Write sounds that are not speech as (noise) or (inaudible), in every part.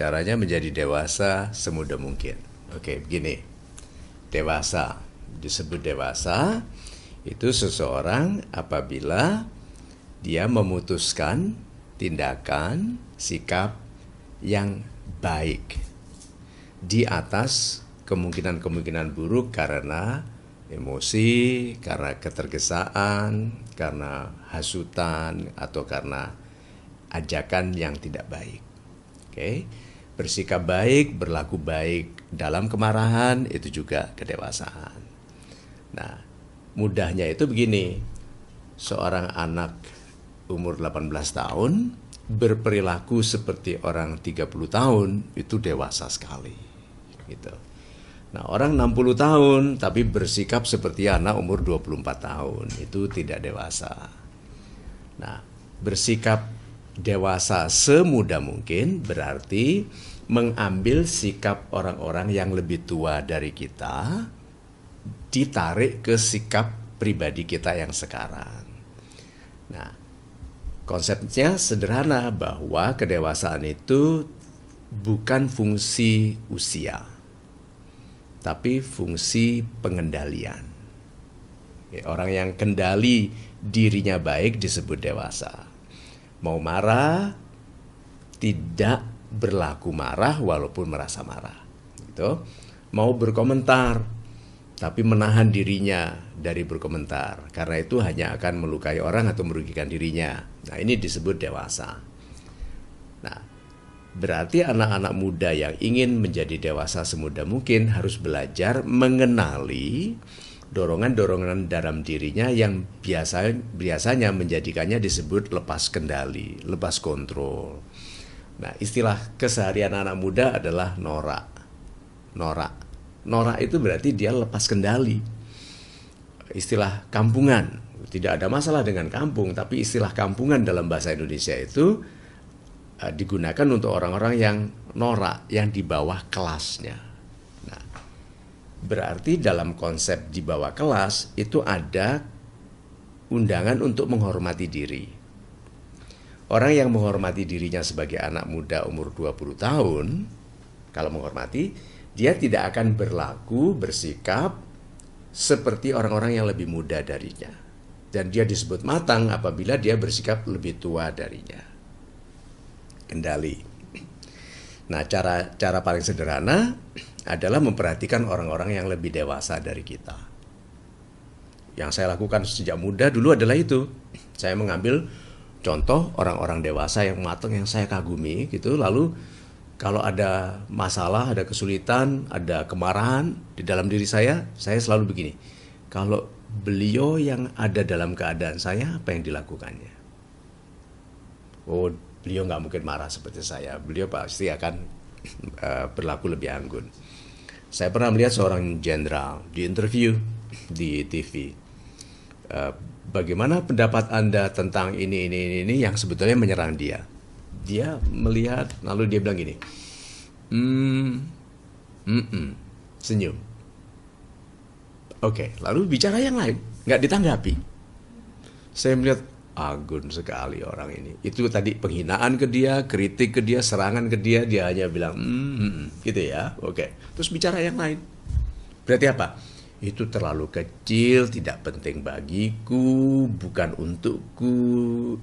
Caranya menjadi dewasa semudah mungkin. Oke, begini. Dewasa disebut dewasa itu seseorang apabila dia memutuskan tindakan, sikap yang baik di atas kemungkinan-kemungkinan buruk karena emosi, karena ketergesaan, karena hasutan atau karena ajakan yang tidak baik. Oke. Okay? bersikap baik, berlaku baik dalam kemarahan itu juga kedewasaan. Nah, mudahnya itu begini. Seorang anak umur 18 tahun berperilaku seperti orang 30 tahun itu dewasa sekali. Gitu. Nah, orang 60 tahun tapi bersikap seperti anak umur 24 tahun itu tidak dewasa. Nah, bersikap dewasa semudah mungkin berarti mengambil sikap orang-orang yang lebih tua dari kita ditarik ke sikap pribadi kita yang sekarang. Nah, konsepnya sederhana bahwa kedewasaan itu bukan fungsi usia, tapi fungsi pengendalian. Ya, orang yang kendali dirinya baik disebut dewasa mau marah tidak berlaku marah walaupun merasa marah gitu mau berkomentar tapi menahan dirinya dari berkomentar karena itu hanya akan melukai orang atau merugikan dirinya nah ini disebut dewasa nah berarti anak-anak muda yang ingin menjadi dewasa semudah mungkin harus belajar mengenali dorongan-dorongan dalam dirinya yang biasa, biasanya menjadikannya disebut lepas kendali, lepas kontrol. Nah, istilah keseharian anak muda adalah norak. Norak. Norak itu berarti dia lepas kendali. Istilah kampungan, tidak ada masalah dengan kampung, tapi istilah kampungan dalam bahasa Indonesia itu eh, digunakan untuk orang-orang yang norak, yang di bawah kelasnya. Nah, Berarti dalam konsep di bawah kelas itu ada undangan untuk menghormati diri. Orang yang menghormati dirinya sebagai anak muda umur 20 tahun, kalau menghormati, dia tidak akan berlaku, bersikap seperti orang-orang yang lebih muda darinya. Dan dia disebut matang apabila dia bersikap lebih tua darinya. Kendali. Nah, cara cara paling sederhana adalah memperhatikan orang-orang yang lebih dewasa dari kita. Yang saya lakukan sejak muda dulu adalah itu. Saya mengambil contoh orang-orang dewasa yang matang yang saya kagumi gitu, lalu kalau ada masalah, ada kesulitan, ada kemarahan di dalam diri saya, saya selalu begini. Kalau beliau yang ada dalam keadaan saya, apa yang dilakukannya? Oh, beliau nggak mungkin marah seperti saya. Beliau pasti akan uh, (clears throat) berlaku lebih anggun. Saya pernah melihat seorang jenderal di interview di TV. Uh, eh, bagaimana pendapat Anda tentang ini, ini, ini, ini yang sebetulnya menyerang dia? Dia melihat, lalu dia bilang gini, hmm, mm -mm, senyum. Oke, okay, lalu bicara yang lain, nggak ditanggapi. Saya melihat agun sekali orang ini. Itu tadi penghinaan ke dia, kritik ke dia, serangan ke dia, dia hanya bilang, mm, gitu ya, oke. Okay. Terus bicara yang lain. Berarti apa? Itu terlalu kecil, tidak penting bagiku, bukan untukku,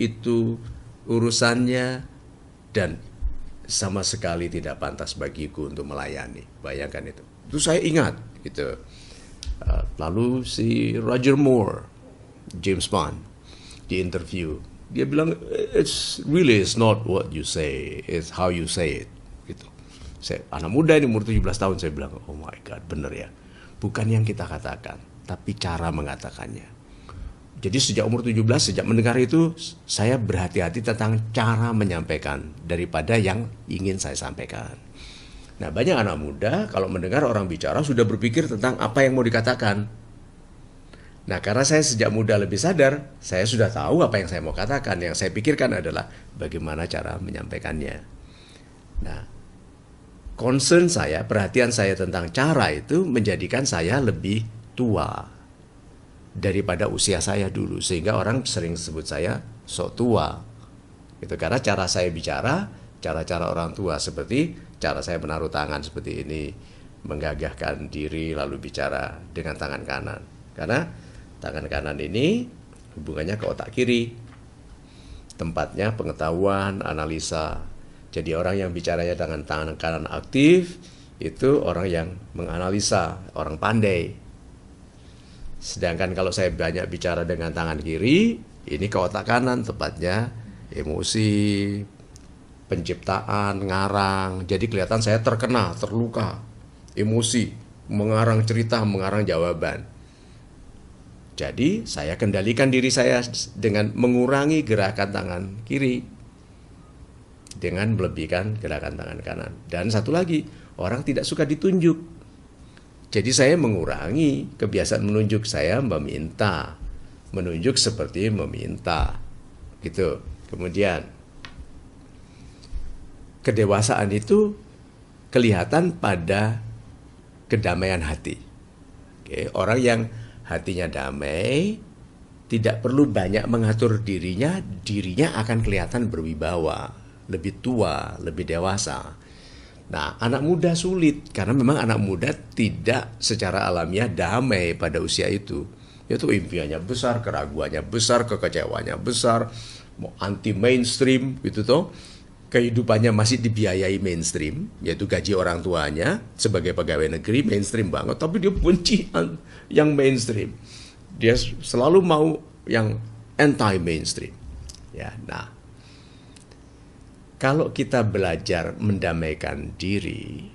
itu urusannya, dan sama sekali tidak pantas bagiku untuk melayani. Bayangkan itu. Itu saya ingat, gitu. Eh, lalu si Roger Moore, James Bond, di interview dia bilang it's really it's not what you say it's how you say it gitu saya anak muda ini umur 17 tahun saya bilang oh my god bener ya bukan yang kita katakan tapi cara mengatakannya jadi sejak umur 17 sejak mendengar itu saya berhati-hati tentang cara menyampaikan daripada yang ingin saya sampaikan nah banyak anak muda kalau mendengar orang bicara sudah berpikir tentang apa yang mau dikatakan Nah, karena saya sejak muda lebih sadar, saya sudah tahu apa yang saya mau katakan. Yang saya pikirkan adalah bagaimana cara menyampaikannya. Nah, concern saya, perhatian saya tentang cara itu menjadikan saya lebih tua daripada usia saya dulu sehingga orang sering sebut saya sok tua. Itu karena cara saya bicara, cara-cara orang tua seperti cara saya menaruh tangan seperti ini, menggagahkan diri lalu bicara dengan tangan kanan. Karena Tangan kanan ini hubungannya ke otak kiri. Tempatnya pengetahuan, analisa. Jadi orang yang bicaranya dengan tangan kanan aktif itu orang yang menganalisa, orang pandai. Sedangkan kalau saya banyak bicara dengan tangan kiri, ini ke otak kanan tempatnya emosi, penciptaan, ngarang. Jadi kelihatan saya terkena, terluka, emosi, mengarang cerita, mengarang jawaban. Jadi saya kendalikan diri saya dengan mengurangi gerakan tangan kiri dengan melebihkan gerakan tangan kanan. Dan satu lagi, orang tidak suka ditunjuk. Jadi saya mengurangi kebiasaan menunjuk saya meminta. Menunjuk seperti meminta. Gitu. Kemudian kedewasaan itu kelihatan pada kedamaian hati. Oke, orang yang hatinya damai, tidak perlu banyak mengatur dirinya, dirinya akan kelihatan berwibawa, lebih tua, lebih dewasa. Nah, anak muda sulit karena memang anak muda tidak secara alamiah damai pada usia itu. Itu impiannya besar, keraguannya besar, kekecewaannya besar, mau anti mainstream gitu toh kehidupannya masih dibiayai mainstream, yaitu gaji orang tuanya sebagai pegawai negeri mainstream banget, tapi dia benci yang mainstream. Dia selalu mau yang anti mainstream. Ya, nah. Kalau kita belajar mendamaikan diri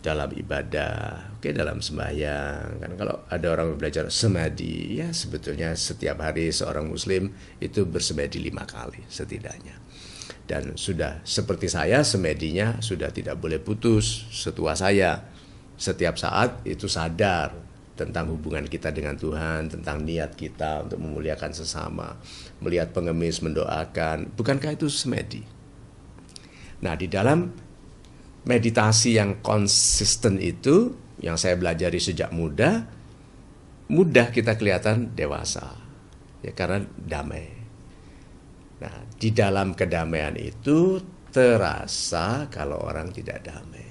dalam ibadah, oke okay, dalam sembahyang, kan kalau ada orang belajar semadi, ya sebetulnya setiap hari seorang muslim itu bersemadi lima kali setidaknya dan sudah seperti saya semedinya sudah tidak boleh putus setua saya setiap saat itu sadar tentang hubungan kita dengan Tuhan tentang niat kita untuk memuliakan sesama melihat pengemis mendoakan bukankah itu semedi nah di dalam meditasi yang konsisten itu yang saya belajar sejak muda mudah kita kelihatan dewasa ya karena damai Nah, di dalam kedamaian itu terasa kalau orang tidak damai.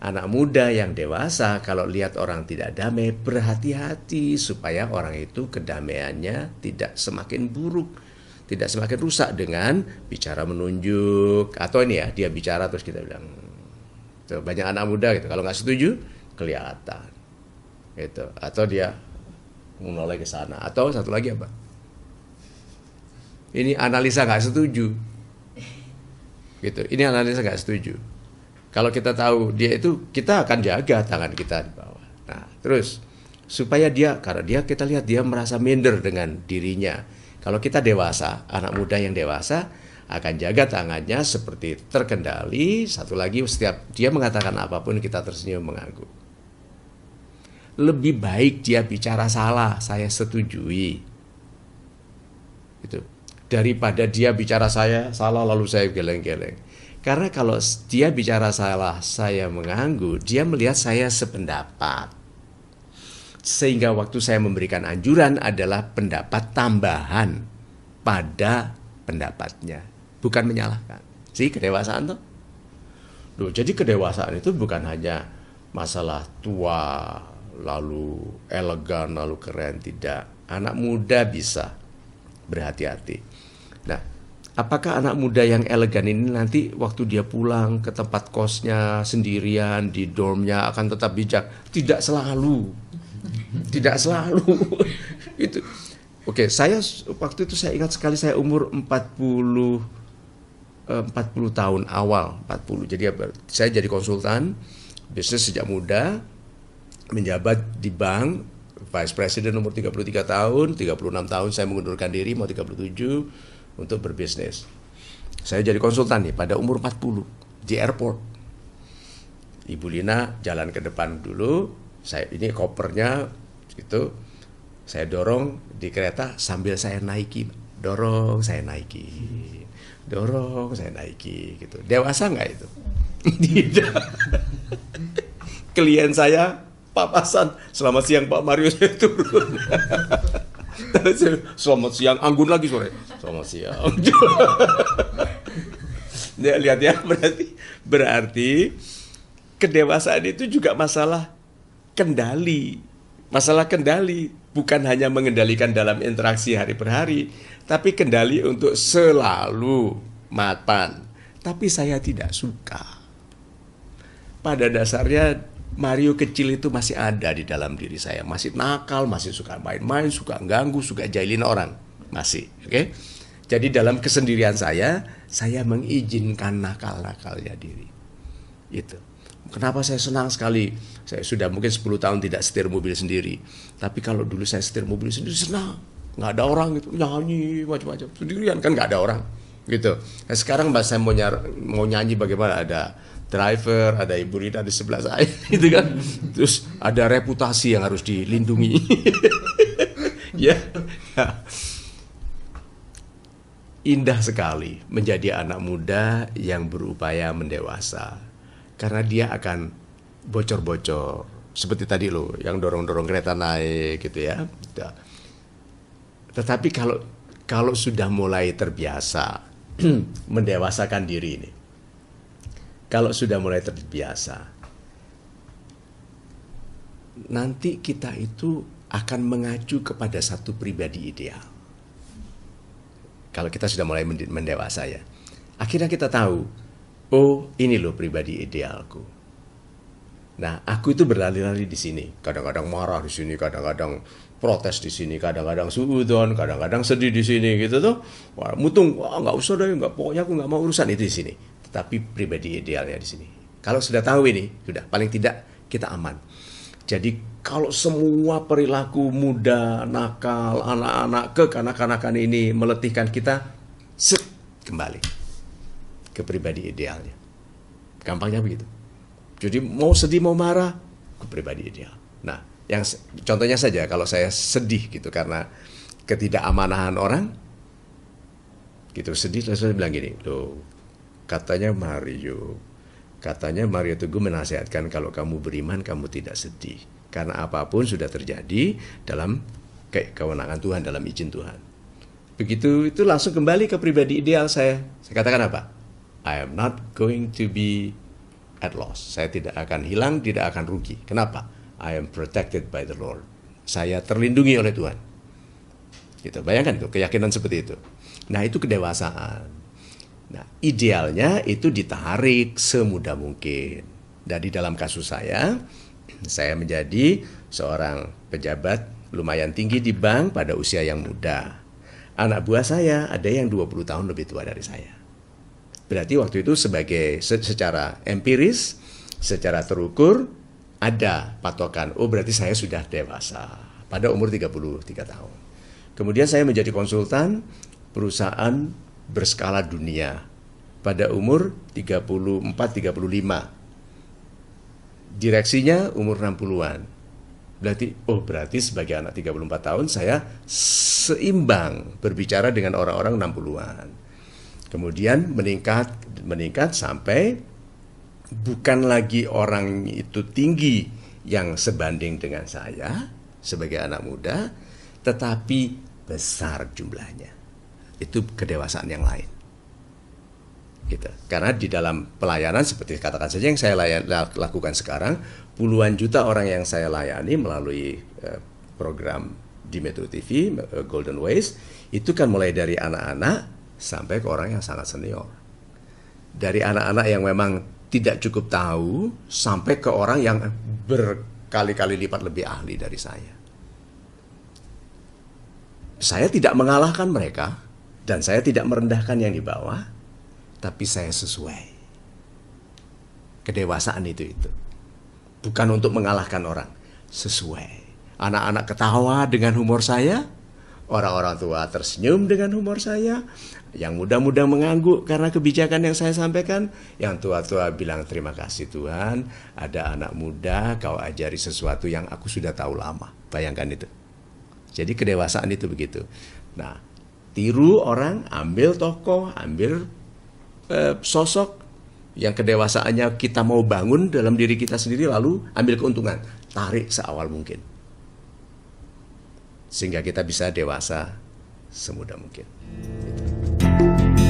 Anak muda yang dewasa kalau lihat orang tidak damai berhati-hati supaya orang itu kedamaiannya tidak semakin buruk, tidak semakin rusak dengan bicara menunjuk atau ini ya dia bicara terus kita bilang tuh banyak anak muda gitu kalau nggak setuju kelihatan gitu atau dia menoleh ke sana atau satu lagi apa ini analisa nggak setuju gitu ini analisa nggak setuju kalau kita tahu dia itu kita akan jaga tangan kita di bawah nah terus supaya dia karena dia kita lihat dia merasa minder dengan dirinya kalau kita dewasa anak muda yang dewasa akan jaga tangannya seperti terkendali satu lagi setiap dia mengatakan apapun kita tersenyum mengaku lebih baik dia bicara salah saya setujui itu daripada dia bicara saya salah lalu saya geleng-geleng. Karena kalau dia bicara salah, saya mengganggu, dia melihat saya sependapat. Sehingga waktu saya memberikan anjuran adalah pendapat tambahan pada pendapatnya, bukan menyalahkan. Si kedewasaan tuh. Duh, jadi kedewasaan itu bukan hanya masalah tua, lalu elegan, lalu keren, tidak. Anak muda bisa berhati-hati Nah, apakah anak muda yang elegan ini nanti waktu dia pulang ke tempat kosnya sendirian di dormnya akan tetap bijak? Tidak selalu. Tidak selalu. (laughs) itu. Oke, saya waktu itu saya ingat sekali saya umur 40 40 eh, tahun awal 40 jadi saya jadi konsultan bisnis sejak muda menjabat di bank vice president nomor 33 tahun 36 tahun saya mengundurkan diri mau 37 untuk berbisnis. Saya jadi konsultan nih pada umur 40 di airport. Ibu Lina jalan ke depan dulu, saya ini kopernya itu saya dorong di kereta sambil saya naiki, dorong saya naiki, dorong saya naiki gitu. Dewasa nggak itu? (laughs) Tidak. Klien saya papasan, selamat siang Pak Mario saya (laughs) turun. (laughs) Selamat siang, anggun lagi sore. Selamat siang. ya, (laughs) lihat ya, berarti berarti kedewasaan itu juga masalah kendali. Masalah kendali bukan hanya mengendalikan dalam interaksi hari per hari, tapi kendali untuk selalu mapan. Tapi saya tidak suka. Pada dasarnya Mario kecil itu masih ada di dalam diri saya, masih nakal, masih suka main-main, suka ganggu, suka jahilin orang, masih, oke? Okay? Jadi dalam kesendirian saya, saya mengizinkan nakal-nakalnya diri. Itu. Kenapa saya senang sekali? Saya sudah mungkin 10 tahun tidak setir mobil sendiri. Tapi kalau dulu saya setir mobil sendiri senang. Nggak ada orang gitu, nyanyi macam-macam. Sendirian kan nggak ada orang gitu. Nah, sekarang mbak saya mau, nyar, mau nyanyi bagaimana ada driver, ada ibu Rita di sebelah saya, (laughs) gitu kan. Terus ada reputasi yang harus dilindungi. ya. (laughs) ya. Indah sekali menjadi anak muda yang berupaya mendewasa. Karena dia akan bocor-bocor seperti tadi loh yang dorong-dorong kereta naik gitu ya. Gitu. Tetapi kalau kalau sudah mulai terbiasa (clears throat) mendewasakan diri ini kalau sudah mulai terbiasa, nanti kita itu akan mengacu kepada satu pribadi ideal. Kalau kita sudah mulai mendewasa ya. Akhirnya kita tahu, oh ini loh pribadi idealku. Nah, aku itu berlari-lari di sini. Kadang-kadang marah di sini, kadang-kadang protes di sini, kadang-kadang suudon, kadang-kadang sedih di sini gitu tuh. Wah, mutung, wah nggak usah deh, nggak pokoknya aku nggak mau urusan itu di sini tapi pribadi idealnya di sini. Kalau sudah tahu ini, sudah paling tidak kita aman. Jadi kalau semua perilaku muda, nakal, anak-anak, kekanak-kanakan ini meletihkan kita, set, kembali ke pribadi idealnya. Gampangnya begitu. Jadi mau sedih, mau marah, ke pribadi ideal. Nah, yang contohnya saja kalau saya sedih gitu karena ketidakamanahan orang, gitu sedih, terus saya bilang gini, loh Katanya Mario. Katanya Mario Teguh menasihatkan kalau kamu beriman kamu tidak sedih. Karena apapun sudah terjadi dalam kewenangan Tuhan, dalam izin Tuhan. Begitu itu langsung kembali ke pribadi ideal saya. Saya katakan apa? I am not going to be at loss. Saya tidak akan hilang, tidak akan rugi. Kenapa? I am protected by the Lord. Saya terlindungi oleh Tuhan. Gitu. Bayangkan tuh keyakinan seperti itu. Nah, itu kedewasaan. Nah, idealnya itu ditarik semudah mungkin. dari dalam kasus saya, (clears throat) saya menjadi seorang pejabat lumayan tinggi di bank pada usia yang muda. Anak buah saya ada yang 20 tahun lebih tua dari saya. Berarti waktu itu sebagai secara empiris, secara terukur ada patokan. Oh, berarti saya sudah dewasa pada umur 33 tahun. Kemudian saya menjadi konsultan perusahaan berskala dunia pada umur 34-35. Direksinya umur 60-an. Berarti, oh berarti sebagai anak 34 tahun saya seimbang berbicara dengan orang-orang 60-an. Kemudian meningkat, meningkat sampai bukan lagi orang itu tinggi yang sebanding dengan saya sebagai anak muda, tetapi besar jumlahnya itu kedewasaan yang lain gitu karena di dalam pelayanan seperti katakan saja yang saya layan, lakukan sekarang puluhan juta orang yang saya layani melalui eh, program di Metro TV eh, Golden Ways itu kan mulai dari anak-anak sampai ke orang yang sangat senior dari anak-anak yang memang tidak cukup tahu sampai ke orang yang berkali-kali lipat lebih ahli dari saya saya tidak mengalahkan mereka dan saya tidak merendahkan yang di bawah, tapi saya sesuai. Kedewasaan itu itu. Bukan untuk mengalahkan orang, sesuai. Anak-anak ketawa dengan humor saya, orang-orang tua tersenyum dengan humor saya, yang muda-muda mengangguk karena kebijakan yang saya sampaikan, yang tua-tua bilang terima kasih Tuhan, ada anak muda kau ajari sesuatu yang aku sudah tahu lama. Bayangkan itu. Jadi kedewasaan itu begitu. Nah, tiru orang, ambil tokoh, ambil eh, sosok yang kedewasaannya kita mau bangun dalam diri kita sendiri lalu ambil keuntungan, tarik seawal mungkin. Sehingga kita bisa dewasa semudah mungkin. Gitu.